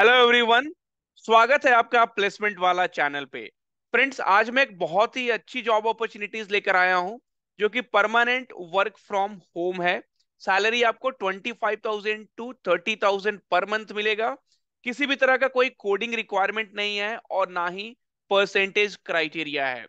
hello everyone स्वागत है आपका प्लेसमेंट वाला चैनल पे फ्रेंड्स आज मैं एक बहुत ही अच्छी जॉब अपॉर्चुनिटीज लेकर आया हूं जो कि परमानेंट वर्क फ्रॉम होम है सैलरी आपको 25,000 टू 30,000 पर मंथ मिलेगा किसी भी तरह का कोई कोडिंग रिक्वायरमेंट नहीं है और ना ही परसेंटेज क्राइटेरिया है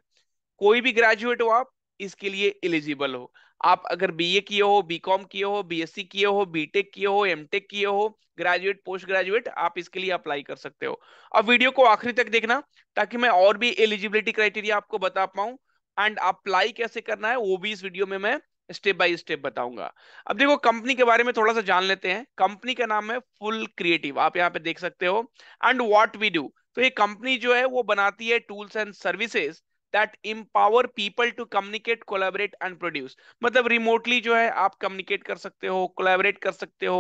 कोई भी ग्रेजुएट हो आप इसके लिए एलिजिबल हो आप अगर बीए किए हो बीकॉम किए हो बीएससी किए हो बीटेक किए हो एमटेक किए हो ग्रेजुएट पोस्ट ग्रेजुएट आप इसके लिए अप्लाई कर सकते हो अब वीडियो को आखिरी तक देखना ताकि मैं और भी एलिजिबिलिटी क्राइटेरिया आपको बता पाऊं एंड अप्लाई कैसे करना है वो भी इस वीडियो में मैं स्टेप बाय स्टेप बताऊंगा अब देखो कंपनी के बारे में थोड़ा सा जान लेते हैं कंपनी का नाम है फुल क्रिएटिव आप यहाँ पे देख सकते हो एंड वॉट वी डू तो ये कंपनी जो है वो बनाती है tools and services that empower people to communicate collaborate and produce मतलब रिमोटली जो है आप कम्युनिकेट कर सकते हो कोलेबरेट कर सकते हो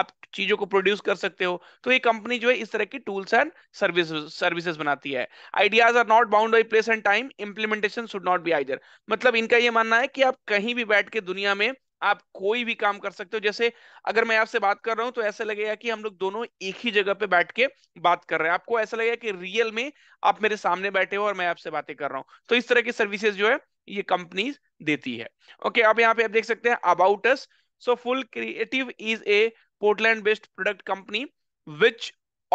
आप चीजों को प्रोड्यूस कर सकते हो तो ये कंपनी जो है इस तरह की टूल्स एंड सर्विस सर्विसेज बनाती है ideas are not bound by place and time implementation should not be either मतलब इनका ये मानना है कि आप कहीं भी बैठ के दुनिया में आप कोई भी काम कर सकते हो जैसे अगर मैं आपसे बात कर रहा हूं तो ऐसा लगेगा कि हम लोग दोनों एक ही जगह पे बैठ के बात कर रहे हैं आपको ऐसा लगेगा कि रियल में आप मेरे सामने बैठे हो और मैं आपसे बातें कर रहा हूं तो इस तरह की सर्विसेज जो है ये कंपनीज देती है ओके okay, अब यहाँ पे आप देख सकते हैं about us so Full Creative is a Portland based product company which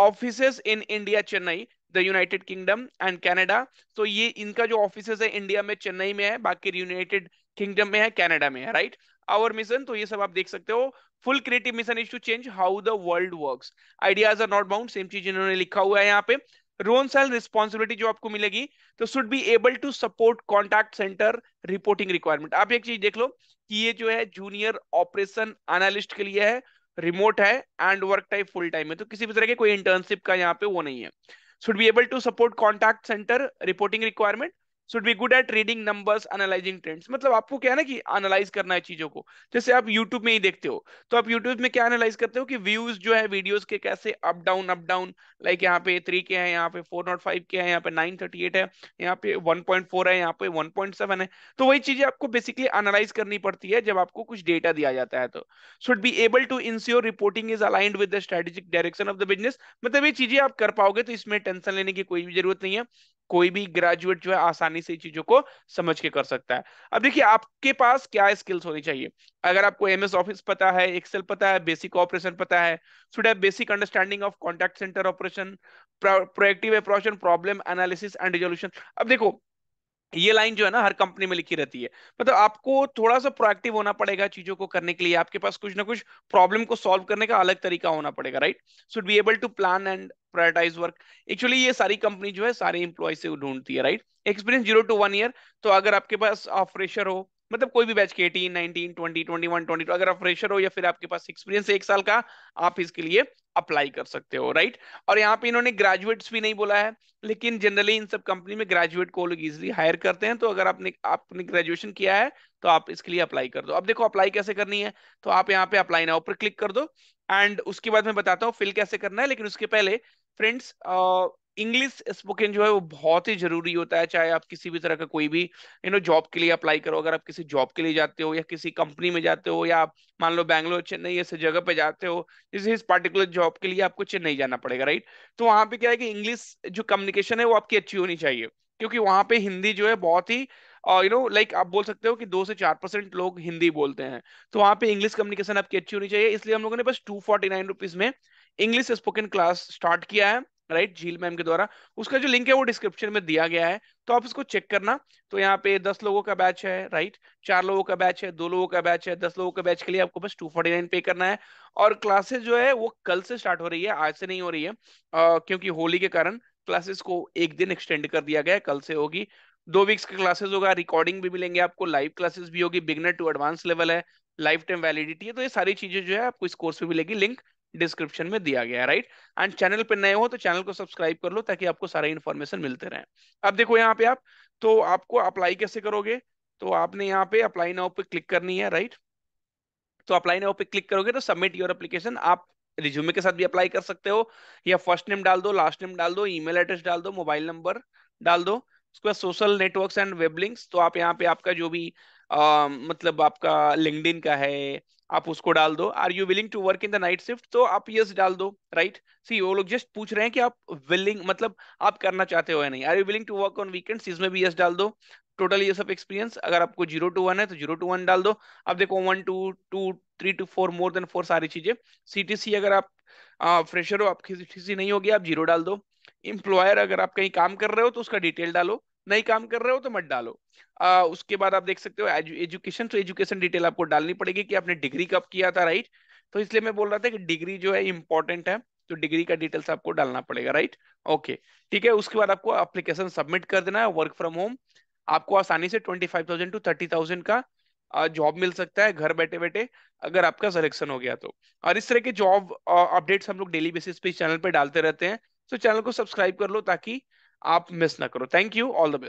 office in India Chennai the United Kingdom and Canada तो ये इनका जो ऑफिस है इंडिया में चेन्नई में है बाकी यूनाइटेड किंगडम में है कैनेडा में है राइट आवर मिशन तो ये सब आप देख सकते हो Full Creative mission is to change how the world works ideas are not bound same चीज इन्होंने लिखा हुआ है यहाँ पे रोन सेल रिस्पॉन्सिबिलिटी जो आपको मिलेगी तो should be able to support contact centre reporting requirement आप एक चीज देख लो कि ये जो है जूनियर ऑपरेशन एनालिस्ट के लिए है रिमोट है and work type full time है तो किसी भी तरह के कोई इंटर्नशिप का यहाँ पे वो नहीं है should be able to support contact centre reporting requirement should be good at reading numbers analysing trends मतलब आपको क्या है ना कि एनालाइज करना है चीजों को जैसे आप यूट्यूब में ही देखते हो तो आप यूट्यूब में क्या एनालाइज करते हो कि व्यूज जो है वीडियोज के कैसे up down up down like यहाँ पे थ्री के है यहाँ पे फोर नॉट फाइव के है यहाँ पे नाइन थर्टी एट है यहाँ पे वन पॉइंट फोर है यहाँ पे वन पॉइंट सेवन है तो वही चीजें आपको बेसिकली एनालाइज करनी पड़ती है जब आपको कुछ डेटा दिया जाता है तो should be able to ensure reporting is aligned with the strategic direction of the business मतलब ये चीजें आप कर पाओगे तो इसमें टेंशन लेने की कोई भी जरूरत नहीं है कोई भी ग्रेजुएट जो है आसानी से चीजों को समझ के कर सकता है अब देखिए आपके पास क्या स्किल्स होनी चाहिए अगर आपको एमएस ऑफिस पता है एक्सेल पता है बेसिक ऑपरेशन पता है should have basic understanding of contact centre operation proactive approach problem analysis and resolution अब देखो ये लाइन जो है ना हर कंपनी में लिखी रहती है मतलब आपको थोड़ा सा प्रोएक्टिव होना पड़ेगा चीजों को करने के लिए आपके पास कुछ ना कुछ प्रॉब्लम को सॉल्व करने का अलग तरीका होना पड़ेगा right should be able to plan and prioritise work actually ये सारी कंपनी जो है सारे इंप्लॉय से ढूंढती है right experience zero to one year तो अगर आपके पास ऑफ फ्रेशर हो मतलब कोई भी बैच के eighteen nineteen twenty twenty one twenty two अगर आप फ्रेशर हो या फिर आपके पास एक्सपीरियंस है एक साल का आप इसके लिए अप्लाई कर सकते हो राइट और यहाँ पे इन्होंने ग्रेजुएट्स भी नहीं बोला है लेकिन जनरली इन सब कंपनी में ग्रेजुएट को लोग इजिली हायर करते हैं तो अगर आपने आपने ग्रेजुएशन किया है तो आप इसके लिए अप्लाई कर दो अब देखो अप्लाई कैसे करनी है तो आप यहाँ पे अप्लाई नाउ पर क्लिक कर दो एंड उसके बाद मैं बताता हूँ फिल कैसे करना है लेकिन उसके पहले फ्रेंड्स इंग्लिश स्पोकन जो है वो बहुत ही जरूरी होता है चाहे आप किसी भी तरह का कोई भी यू नो जॉब के लिए अप्लाई करो अगर आप किसी जॉब के लिए जाते हो या किसी कंपनी में जाते हो या आप मान लो बैंगलोर चेन्नई ऐसे जगह पे जाते हो जिस इस पर्टिकुलर जॉब के लिए आपको चेन्नई जाना पड़ेगा राइट तो वहाँ पे क्या है कि इंग्लिश जो कम्युनिकेशन है वो आपकी अच्छी होनी चाहिए क्योंकि वहाँ पे हिंदी जो है बहुत ही यू नो लाइक आप बोल सकते हो कि दो से चार परसेंट लोग हिंदी बोलते हैं तो वहाँ पे इंग्लिश कम्युनिकेशन आपकी अच्छी होनी चाहिए इसलिए हम लोगों ने बस टू फोर्टी नाइन रुपीज में इंग्लिश स्पोकन क्लास स्टार्ट किया है राइट झील मैम के द्वारा उसका जो लिंक है वो डिस्क्रिप्शन में दिया गया है तो आप इसको चेक करना तो यहाँ पे दस लोगों का बैच है राइट चार लोगों का बैच है दो लोगों का बैच है दस लोगों का बैच के लिए आपको बस टू फोर्टी नाइन पे करना है और क्लासेस जो है वो कल से स्टार्ट हो रही है आज से नहीं हो रही है आ, क्योंकि होली के कारण क्लासेस को एक दिन एक्सटेंड कर दिया गया है कल से होगी दो वीक्स का क्लासेस होगा रिकॉर्डिंग भी मिलेंगे आपको लाइव क्लासेस भी होगी बिगनर टू एडवांस लेवल है लाइफ टाइम वैलिडिटी है तो ये सारी चीजें जो है आपको इस कोर्स में मिलेगी लिंक डिस्क्रिप्शन में दिया गया है राइट एंड चैनल पे नए हो तो चैनल को सब्सक्राइब कर लो ताकि आपको सारा इन्फॉर्मेशन मिलते रहे अब देखो यहाँ पे आप तो आपको अप्लाई कैसे करोगे तो आपने यहाँ पे अप्लाई नाउ पे क्लिक करनी है राइट तो अप्लाई नाउ पे क्लिक करोगे तो सबमिट योर एप्लीकेशन आप रिज्यूमे के साथ भी अप्लाई कर सकते हो या फर्स्ट नेम डाल दो लास्ट नेम डाल दो ईमेल एड्रेस डाल दो मोबाइल नंबर डाल दो उसके बाद social networks and web links तो आप यहाँ पे आपका जो भी आ, मतलब आपका लिंकड का है आप उसको डाल दो are you willing to work in the night shift तो आप यस डाल दो राइट सी वो लोग जस्ट पूछ रहे हैं कि आप विलिंग मतलब आप करना चाहते हो या नहीं are you willing to work on weekends इसमें भी यस डाल दो टोटल ये सब एक्सपीरियंस अगर आपको जीरो टू वन है तो जीरो टू वन डाल दो आप देखो one two two three two four more than four सारी चीजें सीटीसी अगर आप फ्रेशर हो आपकी सी नहीं होगी आप जीरो डाल दो इम्प्लॉयर अगर आप कहीं काम कर रहे हो तो उसका डिटेल डालो नहीं काम कर रहे हो तो मत डालो आ, उसके बाद आप देख सकते हो एजुकेशन तो एजुकेशन डिटेल आपको डालनी पड़ेगी कि आपने डिग्री कब किया था राइट तो इसलिए मैं बोल रहा था कि डिग्री जो है इंपॉर्टेंट है तो डिग्री का डिटेल्स आपको डालना पड़ेगा राइट ओके ठीक है उसके बाद आपको अप्लीकेशन सबमिट कर देना है वर्क फ्रॉम होम आपको आसानी से twenty five thousand to thirty thousand का जॉब मिल सकता है घर बैठे बैठे अगर आपका सिलेक्शन हो गया तो और इस तरह के जॉब अपडेट्स हम लोग डेली बेसिस पे चैनल पे डालते रहते हैं तो चैनल को सब्सक्राइब कर लो ताकि आप मिस ना करो thank you all the best